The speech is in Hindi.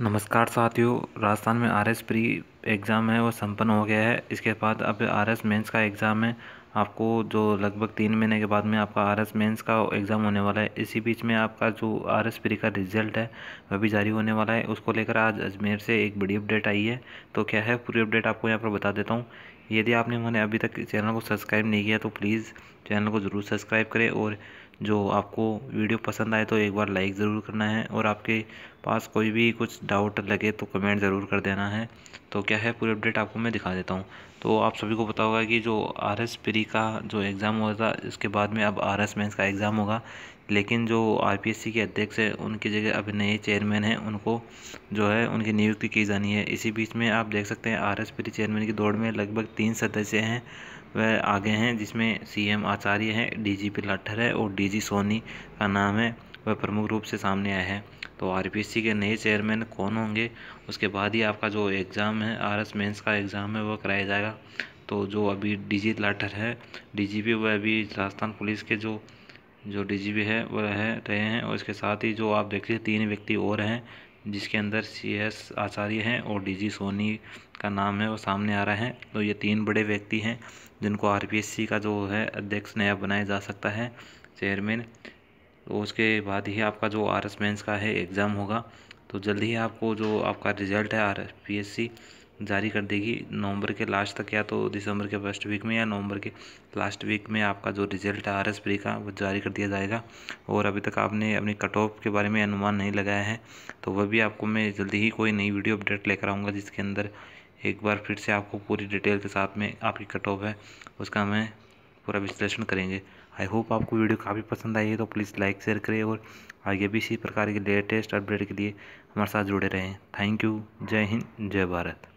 नमस्कार साथियों राजस्थान में आर एस प्री एग्ज़ाम है वो संपन्न हो गया है इसके बाद अब आर एस मेंस का एग्ज़ाम है आपको जो लगभग तीन महीने के बाद में आपका आर एस मेंस का एग्ज़ाम होने वाला है इसी बीच में आपका जो आर एस प्री का रिजल्ट है वह भी जारी होने वाला है उसको लेकर आज अजमेर से एक बड़ी अपडेट आई है तो क्या है पूरी अपडेट आपको यहाँ पर बता देता हूँ यदि आपने उन्होंने अभी तक चैनल को सब्सक्राइब नहीं किया तो प्लीज़ चैनल को ज़रूर सब्सक्राइब करें और जो आपको वीडियो पसंद आए तो एक बार लाइक ज़रूर करना है और आपके पास कोई भी कुछ डाउट लगे तो कमेंट ज़रूर कर देना है तो क्या है पूरी अपडेट आपको मैं दिखा देता हूँ तो आप सभी को पता होगा कि जो आर एस प्री का जो एग्ज़ाम हुआ था इसके बाद में अब आर एस मेंस का एग्ज़ाम होगा लेकिन जो आर पी एस सी के अध्यक्ष हैं उनकी जगह अब नए चेयरमैन हैं उनको जो है उनकी नियुक्ति की जानी है इसी बीच में आप देख सकते हैं आर एस प्री चेयरमैन की दौड़ में लगभग तीन सदस्य हैं वह आगे हैं जिसमें सीएम आचार्य हैं डीजीपी लाठर है और डीजी सोनी का नाम है वह प्रमुख रूप से सामने आया है तो आरपीसी के नए चेयरमैन कौन होंगे उसके बाद ही आपका जो एग्ज़ाम है आर एस मेन्स का एग्ज़ाम है वह कराया जाएगा तो जो अभी डीजी लाठर है डीजीपी वह अभी राजस्थान पुलिस के जो जो डीजीपी है वह है रहे हैं और इसके साथ ही जो आप देखिए तीन व्यक्ति और हैं जिसके अंदर सी एस आचार्य हैं और डी जी सोनी का नाम है वो सामने आ रहा है तो ये तीन बड़े व्यक्ति हैं जिनको सी का जो है अध्यक्ष नया बनाया जा सकता है चेयरमैन तो उसके बाद ही आपका जो आर एस मेंस का है एग्ज़ाम होगा तो जल्द ही आपको जो आपका रिज़ल्ट है आर पी एस सी जारी कर देगी नवंबर के लास्ट तक या तो दिसंबर के फर्स्ट वीक में या नवंबर के लास्ट वीक में आपका जो रिजल्ट है आर एस का वो जारी कर दिया जाएगा और अभी तक आपने अपनी कट ऑफ के बारे में अनुमान नहीं लगाया है तो वह भी आपको मैं जल्दी ही कोई नई वीडियो अपडेट लेकर आऊँगा जिसके अंदर एक बार फिर से आपको पूरी डिटेल के साथ में आपकी कट ऑफ है उसका हमें पूरा विश्लेषण करेंगे आई होप आपको वीडियो काफ़ी पसंद आई है तो प्लीज़ लाइक शेयर करें और आगे भी इसी प्रकार के लेटेस्ट अपडेट के लिए हमारे साथ जुड़े रहें थैंक यू जय हिंद जय भारत